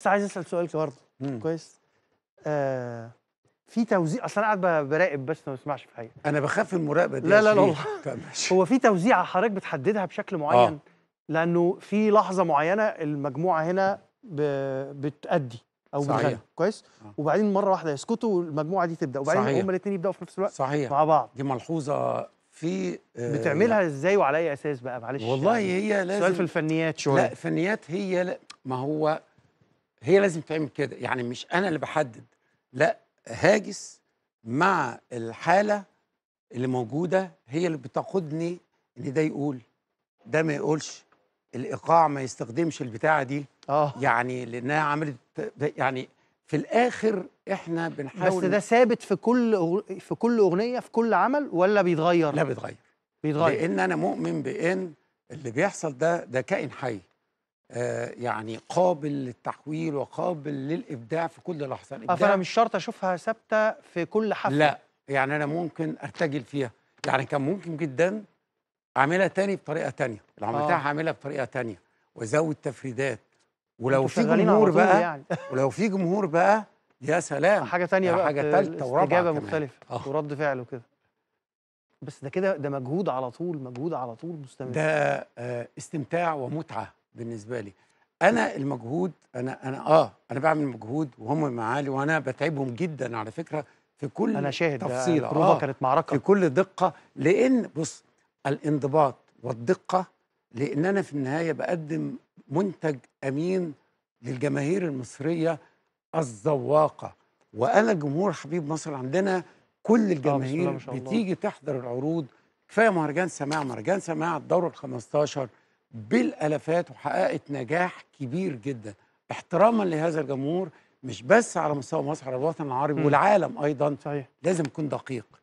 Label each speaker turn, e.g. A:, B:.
A: بس عايز اسال سؤال برضه كويس آه في توزيع اصل انا قاعد براقب بس ما بسمعش في حاجه
B: انا بخاف المراقبه دي لا لا لا والله
A: هو في توزيعه حضرتك بتحددها بشكل آه. معين آه. لانه في لحظه معينه المجموعه هنا ب... بتأدي او بتغني كويس آه. وبعدين مره واحده يسكتوا والمجموعه دي تبدا وبعدين هم الاثنين يبداوا في نفس الوقت صحيح. مع بعض دي ملحوظه في آه، بتعملها ازاي وعلى اي اساس بقى
B: معلش والله يعني هي لازم سؤال في الفنيات شويه لا فنيات هي لا ما هو هي لازم تعمل كده يعني مش انا اللي بحدد لا هاجس مع الحاله اللي موجوده هي اللي بتاخدني ان ده يقول ده ما يقولش الايقاع ما يستخدمش البتاعه دي اه يعني لانها عملت يعني في الاخر احنا بنحاول بس ده
A: ثابت في كل
B: في كل اغنيه في كل عمل ولا بيتغير لا بيتغير بيتغير لان انا مؤمن بان اللي بيحصل ده ده كائن حي آه، يعني قابل للتحويل وقابل للابداع في كل لحظه آه، الإبداع فانا مش
A: شرط اشوفها ثابته
B: في كل حفله لا يعني انا ممكن ارتجل فيها يعني كان ممكن جدا اعملها تاني بطريقه تانية لو عملتها آه. هعملها بطريقه تانية وازود تفريدات ولو في جمهور بقى يعني. ولو في جمهور بقى يا سلام حاجه تانية يعني بقى حاجه ثالثه ورابعه مختلفه
A: آه. ورد فعل وكده بس ده كده ده مجهود على طول مجهود على طول مستمر ده
B: استمتاع ومتعه بالنسبه لي انا المجهود انا انا اه انا بعمل مجهود وهم معالي وانا بتعبهم جدا على فكره في كل انا شاهد تفصيل آه كانت معركه في كل دقه لان بص الانضباط والدقه لان انا في النهايه بقدم منتج امين للجماهير المصريه الذواقه وانا جمهور حبيب مصر عندنا كل آه، الجماهير بتيجي تحضر العروض كفايه مهرجان سماع مهرجان سماع الدوره ال 15 بالالافات وحققت نجاح كبير جدا احتراما لهذا الجمهور مش بس على مستوى مصر على الوطن العربي م. والعالم ايضا صحيح. لازم يكون دقيق